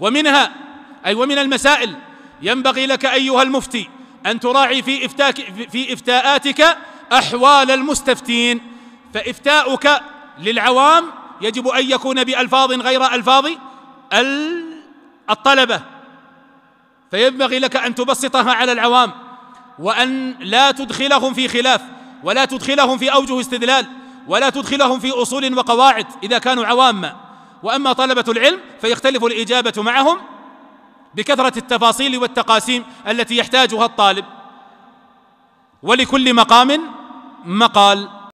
ومنها أي ومن المسائل ينبغي لك أيها المفتي أن تراعي في, إفتاك في إفتاءاتك أحوال المستفتين فإفتاؤك للعوام يجب أن يكون بألفاظ غير ألفاظ الطلبة فينبغي لك أن تبسطها على العوام وأن لا تدخلهم في خلاف ولا تدخلهم في أوجه استدلال ولا تدخلهم في أصول وقواعد إذا كانوا عواما واما طلبه العلم فيختلف الاجابه معهم بكثره التفاصيل والتقاسيم التي يحتاجها الطالب ولكل مقام مقال